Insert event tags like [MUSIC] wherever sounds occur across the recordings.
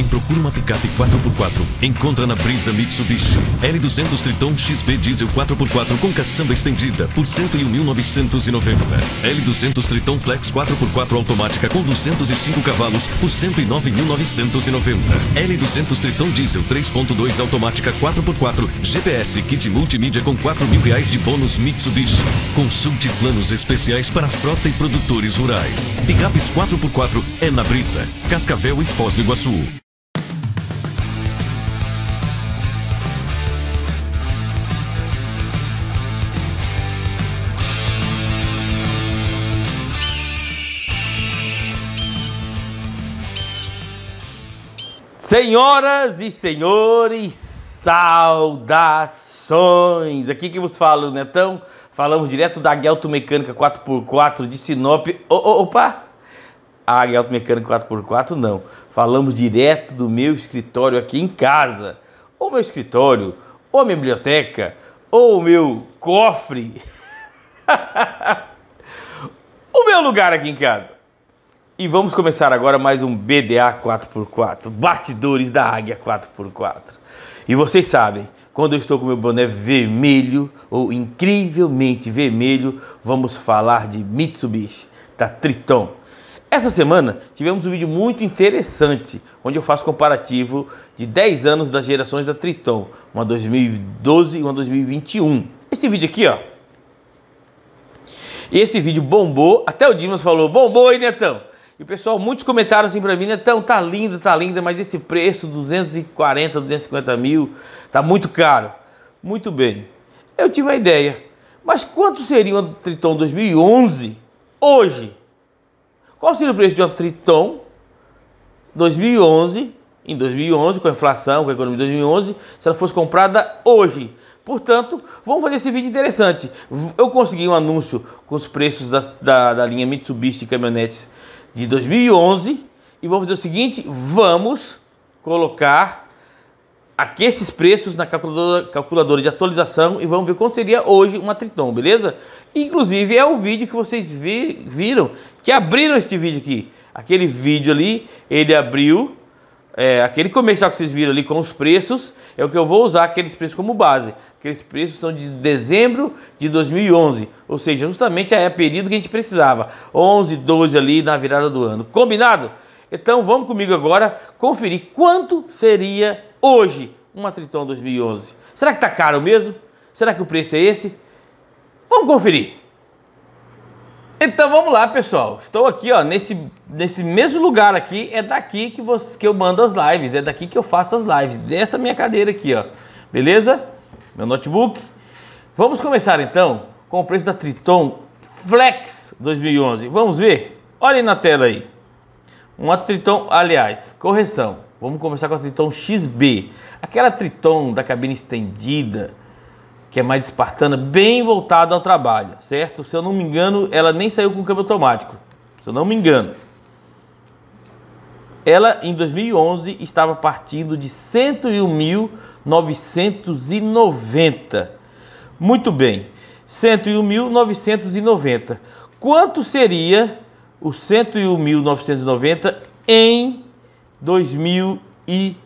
quem procura uma picape 4x4, encontra na Brisa Mitsubishi. L200 Triton XB Diesel 4x4 com caçamba estendida por 101.990. L200 Triton Flex 4x4 automática com 205 cavalos por 109.990. L200 Triton Diesel 3.2 automática 4x4, GPS, kit multimídia com 4 mil reais de bônus Mitsubishi. Consulte planos especiais para frota e produtores rurais. Picapes 4x4 é na Brisa, Cascavel e Foz do Iguaçu. Senhoras e senhores, saudações! Aqui que vos falo, Netão. Falamos direto da Guelto Mecânica 4x4 de Sinop. O, o, opa! A Guelto Mecânica 4x4 não. Falamos direto do meu escritório aqui em casa. Ou meu escritório, ou minha biblioteca, ou o meu cofre. [LAUGHS] o meu lugar aqui em casa. E vamos começar agora mais um BDA 4x4, Bastidores da Águia 4x4. E vocês sabem, quando eu estou com meu boné vermelho ou incrivelmente vermelho, vamos falar de Mitsubishi, da Triton. Essa semana tivemos um vídeo muito interessante, onde eu faço comparativo de 10 anos das gerações da Triton, uma 2012 e uma 2021. Esse vídeo aqui, ó. E esse vídeo bombou, até o Dimas falou, bombou, hein, Netão? E pessoal, muitos comentaram assim para mim, né? então tá linda, tá linda, mas esse preço, 240, 250 mil, tá muito caro. Muito bem, eu tive a ideia. Mas quanto seria uma Triton 2011 hoje? Qual seria o preço de uma Triton 2011, em 2011, com a inflação, com a economia de 2011, se ela fosse comprada hoje? Portanto, vamos fazer esse vídeo interessante. Eu consegui um anúncio com os preços da, da, da linha Mitsubishi de caminhonetes de 2011 e vamos fazer o seguinte, vamos colocar aqui esses preços na calculadora, calculadora de atualização e vamos ver quanto seria hoje uma Triton, beleza? Inclusive é o vídeo que vocês vi, viram, que abriram este vídeo aqui. Aquele vídeo ali, ele abriu, é, aquele comercial que vocês viram ali com os preços, é o que eu vou usar aqueles preços como base. Aqueles preços são de dezembro de 2011, ou seja, justamente é o período que a gente precisava, 11, 12 ali na virada do ano. Combinado? Então vamos comigo agora conferir quanto seria hoje uma Triton 2011. Será que está caro mesmo? Será que o preço é esse? Vamos conferir. Então vamos lá, pessoal. Estou aqui, ó, nesse, nesse mesmo lugar aqui. É daqui que, você, que eu mando as lives, é daqui que eu faço as lives, dessa minha cadeira aqui, ó. Beleza? meu notebook. Vamos começar então com o preço da Triton Flex 2011. Vamos ver? Olhem na tela aí. Uma Triton, aliás, correção. Vamos começar com a Triton XB. Aquela Triton da cabine estendida, que é mais espartana, bem voltada ao trabalho, certo? Se eu não me engano, ela nem saiu com câmbio automático. Se eu não me engano ela em 2011 estava partindo de 101.990. Muito bem, 101.990. Quanto seria o 101.990 em 2000 e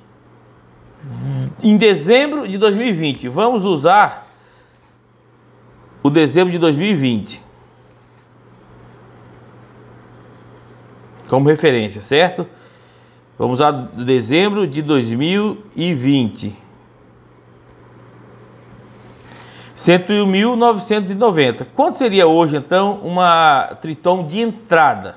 em dezembro de 2020? Vamos usar o dezembro de 2020 como referência, certo? Vamos a dezembro de 2020. 101.990. Quanto seria hoje, então, uma Triton de entrada?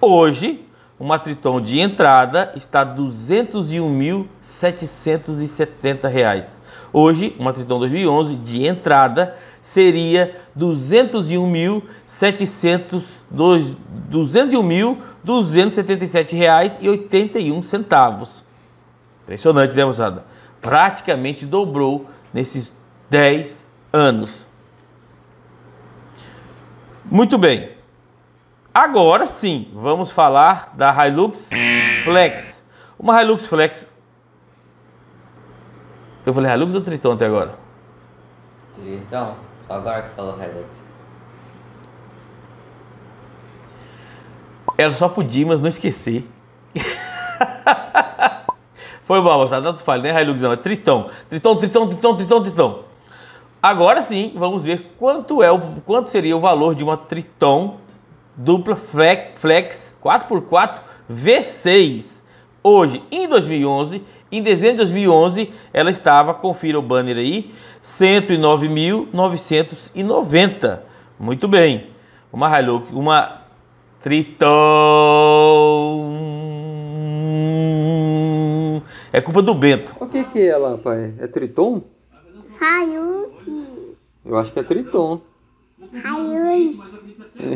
Hoje, uma Triton de entrada está R$ 201.770. Hoje, uma Triton 2011 de entrada seria 201.277 reais e 81 centavos. Impressionante, né, moçada? Praticamente dobrou nesses 10 anos. Muito bem. Agora sim, vamos falar da Hilux Flex. Uma Hilux Flex eu falei Hilux ah, ou Triton até agora? Triton? Só agora que falou Hilux. Era só pro Dimas não esquecer. [LAUGHS] Foi bom, moçada. Tanto falha, né, Hilux? Não, é Triton. Triton, Triton, Triton, Triton, Triton. Agora sim, vamos ver quanto é o quanto seria o valor de uma Triton dupla flex 4x4 V6 hoje em 2011 em dezembro de 2011, ela estava, confira o banner aí, 109.990. Muito bem. Uma Hilux, uma Triton. É culpa do Bento. O que que é ela, pai? É Triton? Hilux. Eu acho que é Triton.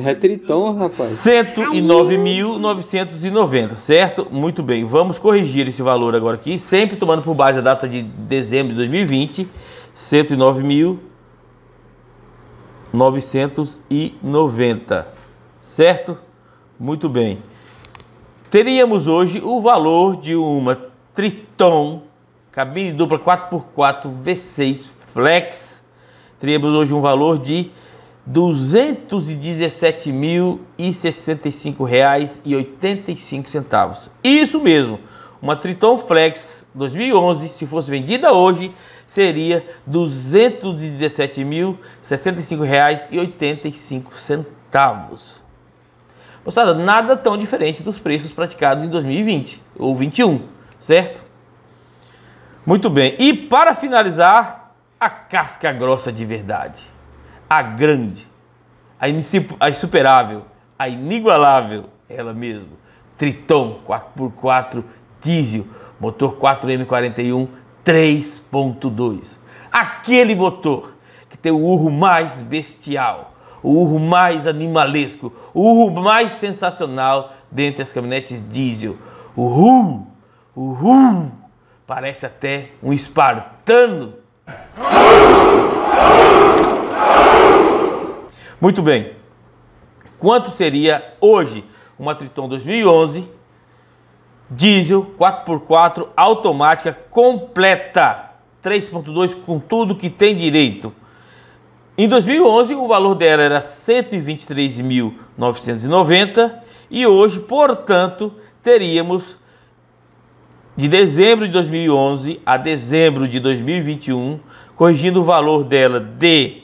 É tritão, rapaz. 109.990, certo? Muito bem. Vamos corrigir esse valor agora aqui, sempre tomando por base a data de dezembro de 2020. 109.990, certo? Muito bem. Teríamos hoje o valor de uma Triton, cabine dupla 4x4 V6 Flex. Teríamos hoje um valor de R$ reais e centavos. Isso mesmo, uma Triton Flex 2011, se fosse vendida hoje, seria R$ reais e centavos. Moçada, nada tão diferente dos preços praticados em 2020 ou 21, certo? Muito bem. E para finalizar, a casca grossa de verdade a grande, a, a insuperável, a inigualável, ela mesmo. Triton 4x4 diesel, motor 4M41 3.2. Aquele motor que tem o urro mais bestial, o urro mais animalesco, o urro mais sensacional dentre as caminhonetes diesel. Uhul! Uhul! Parece até um espartano Muito bem. Quanto seria hoje uma Triton 2011 diesel 4x4 automática completa 3.2 com tudo que tem direito? Em 2011 o valor dela era 123.990 e hoje, portanto, teríamos de dezembro de 2011 a dezembro de 2021, corrigindo o valor dela de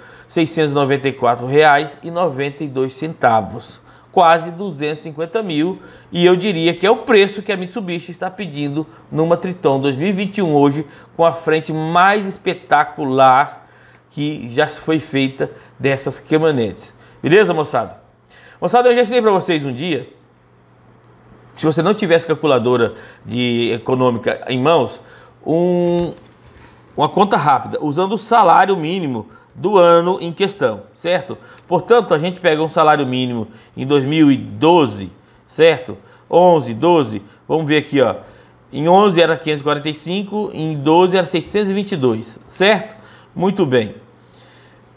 694,92, quase 250 mil. E eu diria que é o preço que a Mitsubishi está pedindo numa Triton 2021 hoje, com a frente mais espetacular que já foi feita dessas caminhonetes. Beleza, moçada? Moçada, eu já ensinei para vocês um dia. Se você não tivesse calculadora de econômica em mãos, um, uma conta rápida, usando o salário mínimo do ano em questão, certo? Portanto, a gente pega um salário mínimo em 2012, certo? 11, 12, vamos ver aqui, ó. Em 11 era 545, em 12 era 622, certo? Muito bem.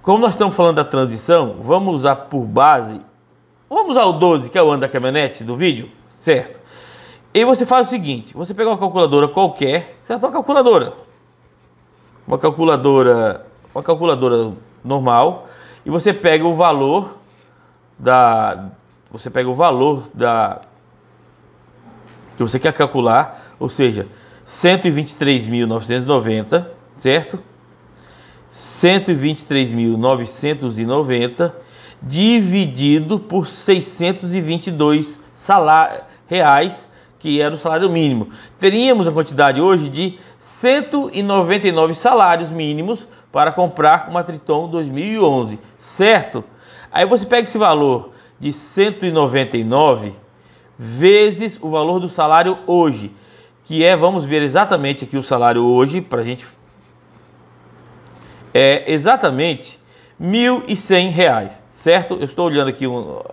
Como nós estamos falando da transição, vamos usar por base, vamos usar o 12, que é o ano da caminhonete do vídeo, certo? E você faz o seguinte, você pega uma calculadora qualquer, certo? Uma calculadora. Uma calculadora uma calculadora normal e você pega o valor da você pega o valor da que você quer calcular, ou seja, 123.990, certo? 123.990 dividido por 622 salar, reais, que era o salário mínimo. Teríamos a quantidade hoje de 199 salários mínimos para comprar uma Triton 2011, certo? Aí você pega esse valor de 199 vezes o valor do salário hoje, que é, vamos ver exatamente aqui o salário hoje, para a gente... É exatamente R$ 1.100, certo? Eu estou olhando aqui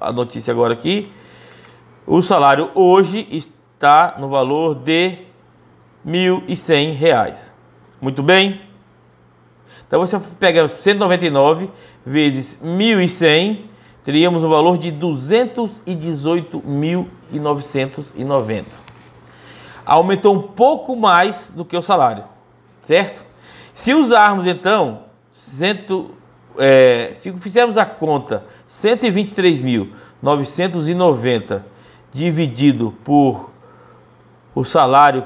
a notícia agora aqui. O salário hoje está no valor de R$ 1.100. Muito bem? Então você pega 199 vezes 1.100, teríamos o um valor de 218.990. Aumentou um pouco mais do que o salário, certo? Se usarmos então, cento, é, se fizermos a conta 123.990 dividido por o salário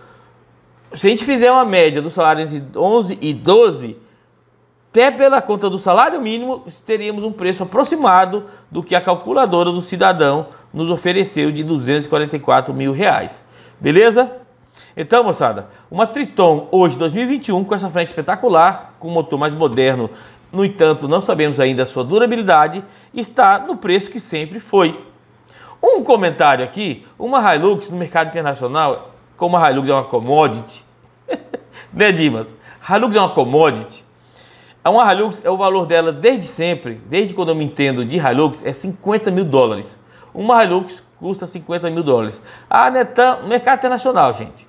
se a gente fizer uma média do salário entre 11 e 12, até pela conta do salário mínimo, teríamos um preço aproximado do que a calculadora do cidadão nos ofereceu de 244 mil reais. Beleza? Então, moçada, uma Triton hoje 2021 com essa frente espetacular, com um motor mais moderno, no entanto, não sabemos ainda a sua durabilidade, está no preço que sempre foi. Um comentário aqui, uma Hilux no mercado internacional como a Hilux é uma commodity, [LAUGHS] né, Dimas? Hilux é uma commodity. É uma Hilux, é o valor dela desde sempre, desde quando eu me entendo de Hilux, é 50 mil dólares. Uma Hilux custa 50 mil dólares. Ah, Netan, mercado internacional, gente.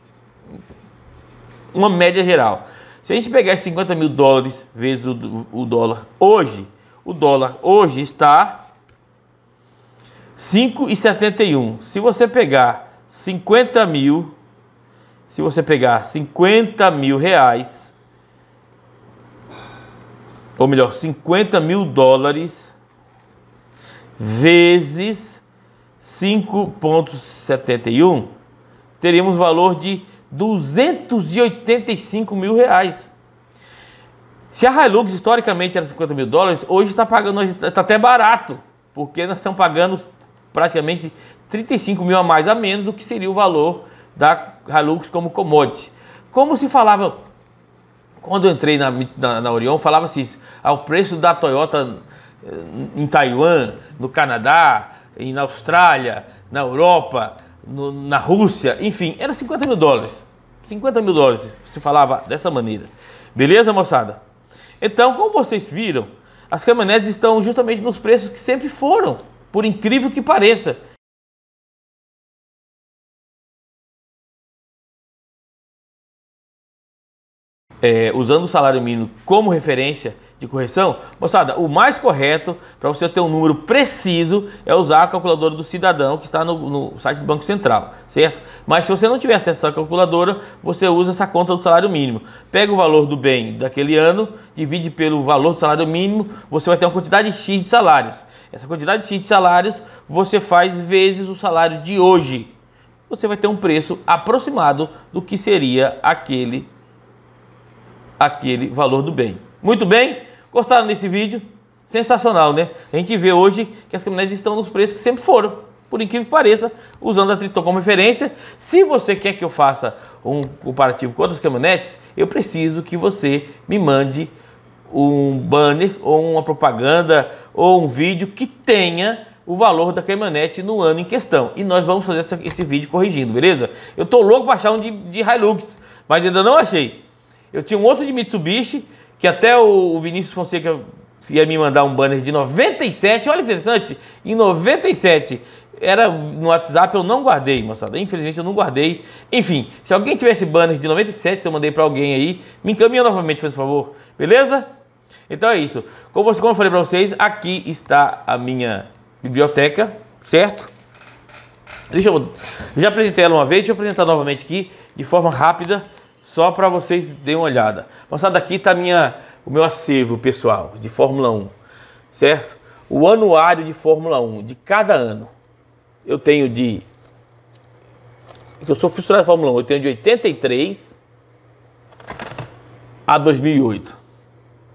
Uma média geral. Se a gente pegar 50 mil dólares vezes o, o dólar hoje, o dólar hoje está 5,71. Se você pegar 50 mil se você pegar 50 mil reais, ou melhor, 50 mil dólares vezes 5,71, teríamos valor de 285 mil reais. Se a Hilux historicamente era 50 mil dólares, hoje está pagando, está tá até barato, porque nós estamos pagando praticamente 35 mil a mais a menos do que seria o valor da Hilux como commodity. Como se falava, quando eu entrei na, na, na Orion, falava-se isso, ao preço da Toyota eh, em Taiwan, no Canadá, na Austrália, na Europa, no, na Rússia, enfim, era 50 mil dólares. 50 mil dólares, se falava dessa maneira. Beleza, moçada? Então, como vocês viram, as caminhonetes estão justamente nos preços que sempre foram, por incrível que pareça. é, usando o salário mínimo como referência de correção, moçada, o mais correto para você ter um número preciso é usar a calculadora do cidadão que está no, no, site do Banco Central, certo? Mas se você não tiver acesso à calculadora, você usa essa conta do salário mínimo. Pega o valor do bem daquele ano, divide pelo valor do salário mínimo, você vai ter uma quantidade X de salários. Essa quantidade X de salários você faz vezes o salário de hoje. Você vai ter um preço aproximado do que seria aquele aquele valor do bem. Muito bem? Gostaram desse vídeo? Sensacional, né? A gente vê hoje que as caminhonetes estão nos preços que sempre foram, por incrível que pareça, usando a Triton como referência. Se você quer que eu faça um comparativo com outras caminhonetes, eu preciso que você me mande um banner ou uma propaganda ou um vídeo que tenha o valor da caminhonete no ano em questão. E nós vamos fazer esse vídeo corrigindo, beleza? Eu tô louco para achar um de, de Hilux, mas ainda não achei. Eu tinha um outro de Mitsubishi, que até o Vinícius Fonseca ia me mandar um banner de 97. Olha interessante, em 97 era no WhatsApp, eu não guardei, moçada. Infelizmente eu não guardei. Enfim, se alguém tivesse banner de 97, se eu mandei para alguém aí, me encaminha novamente, por favor. Beleza? Então é isso. Como, como eu falei para vocês, aqui está a minha biblioteca, certo? Deixa eu, já apresentei ela uma vez, deixa eu apresentar novamente aqui de forma rápida. Só para vocês deem uma olhada. Moçada, aqui está o meu acervo pessoal de Fórmula 1, certo? O anuário de Fórmula 1 de cada ano. Eu tenho de. Eu sou funcionário da Fórmula 1, eu tenho de 83 a 2008.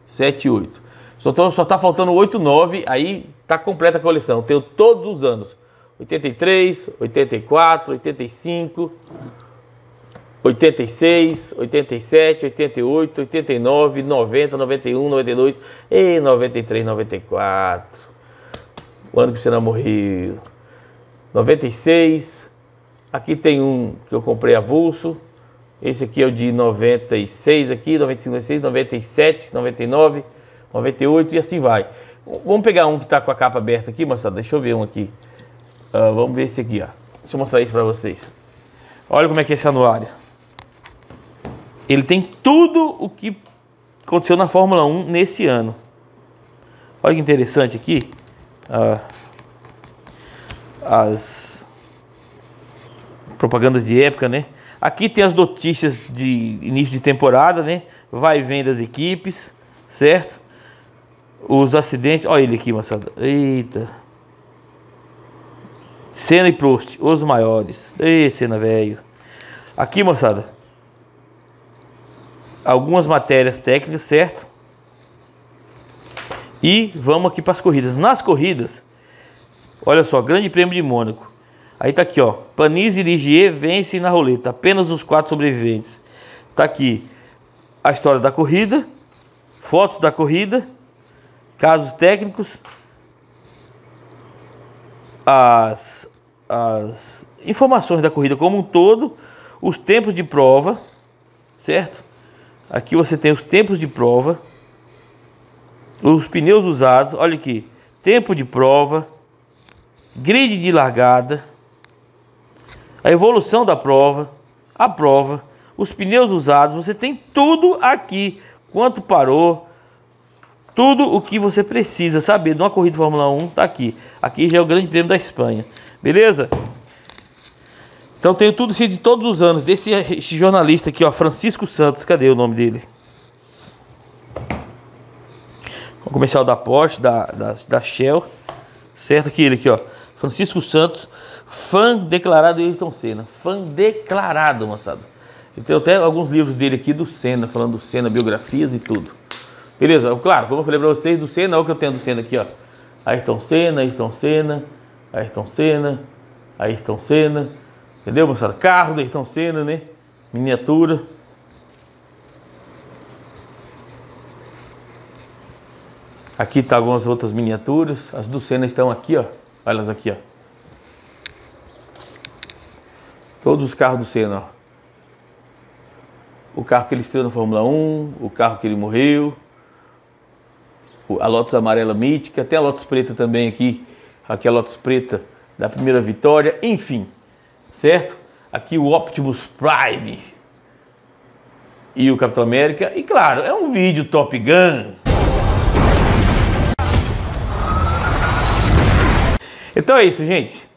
7 e 8. Só, está faltando 8, 9, aí está completa a coleção. Eu tenho todos os anos. 83, 84, 85. 86, 87, 88, 89, 90, 91, 92 e 93, 94. O ano que você não morreu. 96. Aqui tem um que eu comprei avulso. Esse aqui é o de 96 aqui, 95, 96, 97, 99, 98 e assim vai. Vamos pegar um que está com a capa aberta aqui, moçada. Deixa eu ver um aqui. Uh, vamos ver esse aqui, ó. Deixa eu mostrar isso para vocês. Olha como é que é esse anuário. Ele tem tudo o que aconteceu na Fórmula 1 nesse ano. Olha que interessante aqui. Ah, as propagandas de época, né? Aqui tem as notícias de início de temporada, né? Vai e vem das equipes, certo? Os acidentes. Olha ele aqui, moçada. Eita. Senna e Prost, os maiores. Ei, Senna, velho. Aqui, moçada algumas matérias técnicas, certo? E vamos aqui para as corridas. Nas corridas, olha só, Grande Prêmio de Mônaco. Aí tá aqui, ó. Panizzi e Ligier vence na roleta. Apenas os quatro sobreviventes. Tá aqui a história da corrida, fotos da corrida, casos técnicos, as, as informações da corrida como um todo, os tempos de prova, certo? Aqui você tem os tempos de prova, os pneus usados, olha aqui, tempo de prova, grid de largada, a evolução da prova, a prova, os pneus usados, você tem tudo aqui, quanto parou, tudo o que você precisa saber de uma corrida de Fórmula 1 está aqui. Aqui já é o Grande Prêmio da Espanha. Beleza? Então tenho tudo isso de todos os anos, desse jornalista aqui, ó, Francisco Santos, cadê o nome dele? O comercial da Porsche, da, da, da Shell, certo? Aqui ele aqui, ó, Francisco Santos, fã declarado de Ayrton Senna, fã declarado, moçada. Eu tenho até alguns livros dele aqui do Senna, falando do Senna, biografias e tudo. Beleza, claro, como eu falei pra vocês, do Senna, olha o que eu tenho do Senna aqui, ó. Ayrton Senna, Ayrton Senna, Ayrton Senna, Ayrton Senna. Ayrton Senna. Entendeu, moçada? Carro do Ayrton Senna, né? Miniatura. Aqui tá algumas outras miniaturas. As do Senna estão aqui, ó. Olha elas aqui, ó. Todos os carros do Senna, ó. O carro que ele estreou na Fórmula 1, o carro que ele morreu, a Lotus amarela mítica, até a Lotus preta também aqui, aqui a Lotus preta da primeira vitória, enfim certo? Aqui o Optimus Prime e o Capitão América. E claro, é um vídeo Top Gun. Então é isso, gente.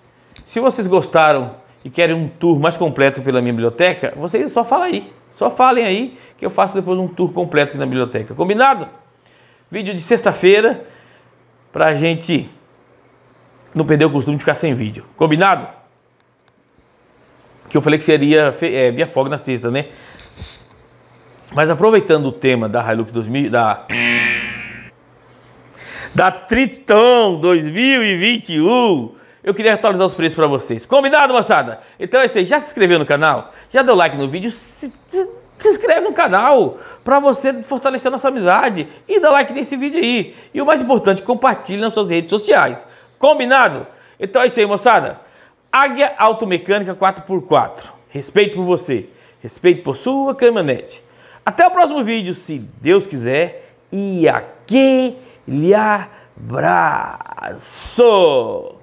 Se vocês gostaram e querem um tour mais completo pela minha biblioteca, vocês só falem, aí. Só falem aí que eu faço depois um tour completo aqui na biblioteca. Combinado? Vídeo de sexta-feira pra gente não perder o costume de ficar sem vídeo. Combinado? que eu falei que seria é, Bia Fog na sexta, né? Mas aproveitando o tema da Hilux 2000, da da Triton 2021, eu queria atualizar os preços para vocês. Combinado, moçada? Então é isso aí. Já se inscreveu no canal? Já deu like no vídeo? Se, se, se inscreve no canal para você fortalecer nossa amizade e dá like nesse vídeo aí. E o mais importante, compartilhe nas suas redes sociais. Combinado? Então é isso aí, moçada. Águia Automecânica 4x4. Respeito por você, respeito por sua caminhonete. Até o próximo vídeo, se Deus quiser. E aquele abraço!